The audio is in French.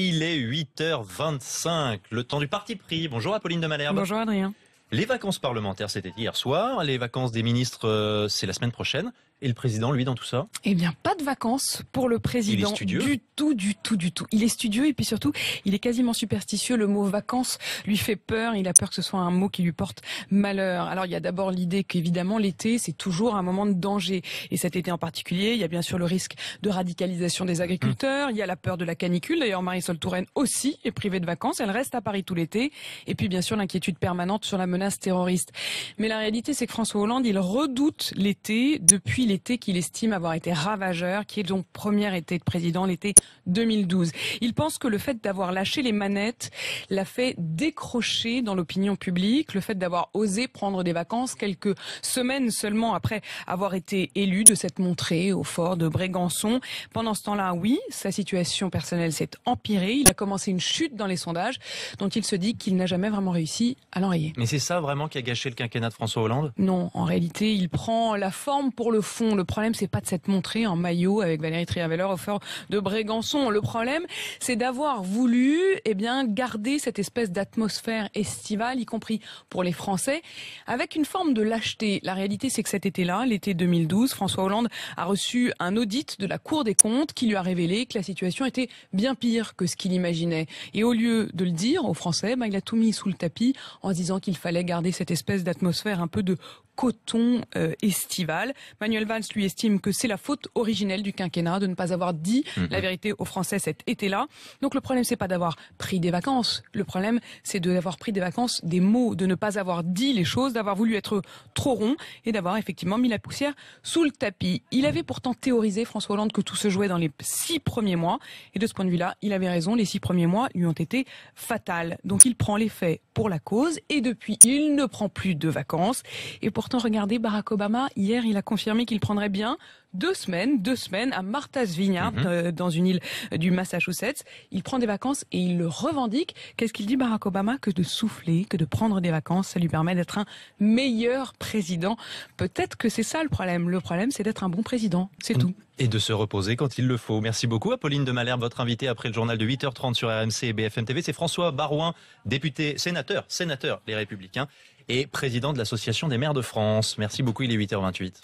Il est 8h25, le temps du parti pris. Bonjour Apolline de Malherbe. Bonjour Adrien. Les vacances parlementaires, c'était hier soir. Les vacances des ministres, euh, c'est la semaine prochaine. Et le président, lui, dans tout ça Eh bien, pas de vacances pour le président. Il est studieux. Du tout, du tout, du tout. Il est studieux et puis surtout, il est quasiment superstitieux. Le mot vacances lui fait peur. Il a peur que ce soit un mot qui lui porte malheur. Alors, il y a d'abord l'idée qu'évidemment, l'été, c'est toujours un moment de danger. Et cet été en particulier, il y a bien sûr le risque de radicalisation des agriculteurs. Mmh. Il y a la peur de la canicule. D'ailleurs, Marisol Touraine aussi est privée de vacances. Elle reste à Paris tout l'été. Et puis, bien sûr, l'inquiétude permanente sur la menace terroriste. Mais la réalité, c'est que François Hollande, il redoute l'été depuis l'été qu'il estime avoir été ravageur, qui est donc premier été de président, l'été 2012. Il pense que le fait d'avoir lâché les manettes l'a fait décrocher dans l'opinion publique, le fait d'avoir osé prendre des vacances quelques semaines seulement après avoir été élu de cette montrée au fort de Brégançon. Pendant ce temps-là, oui, sa situation personnelle s'est empirée. Il a commencé une chute dans les sondages dont il se dit qu'il n'a jamais vraiment réussi à l'enrayer. Mais c'est ça vraiment qui a gâché le quinquennat de François Hollande Non, en réalité, il prend la forme pour le fond le problème, c'est pas de s'être montré en maillot avec Valérie Trierweiler au fort de Brégançon. Le problème, c'est d'avoir voulu, eh bien, garder cette espèce d'atmosphère estivale, y compris pour les Français, avec une forme de lâcheté. La réalité, c'est que cet été-là, l'été 2012, François Hollande a reçu un audit de la Cour des comptes qui lui a révélé que la situation était bien pire que ce qu'il imaginait. Et au lieu de le dire aux Français, bah, il a tout mis sous le tapis en disant qu'il fallait garder cette espèce d'atmosphère un peu de coton euh, estival. Manuel Valls lui estime que c'est la faute originelle du quinquennat de ne pas avoir dit mhm. la vérité aux Français cet été-là. Donc le problème, c'est pas d'avoir pris des vacances. Le problème, c'est d'avoir pris des vacances des mots, de ne pas avoir dit les choses, d'avoir voulu être trop rond et d'avoir effectivement mis la poussière sous le tapis. Il avait pourtant théorisé, François Hollande, que tout se jouait dans les six premiers mois. Et de ce point de vue-là, il avait raison. Les six premiers mois lui ont été fatales. Donc il prend les faits pour la cause et depuis, il ne prend plus de vacances. Et pourtant, regardez, Barack Obama, hier, il a confirmé qu'il il prendrait bien deux semaines, deux semaines à Martha's Vineyard, mhm. euh, dans une île euh, du Massachusetts. Il prend des vacances et il le revendique. Qu'est-ce qu'il dit Barack Obama Que de souffler, que de prendre des vacances, ça lui permet d'être un meilleur président. Peut-être que c'est ça le problème. Le problème, c'est d'être un bon président. C'est mm. tout. Et de se reposer quand il le faut. Merci beaucoup, Apolline de Malherbe, votre invitée après le journal de 8h30 sur RMC et BFM TV. C'est François Barouin, député, sénateur, sénateur, les Républicains et président de l'Association des maires de France. Merci beaucoup, il est 8h28.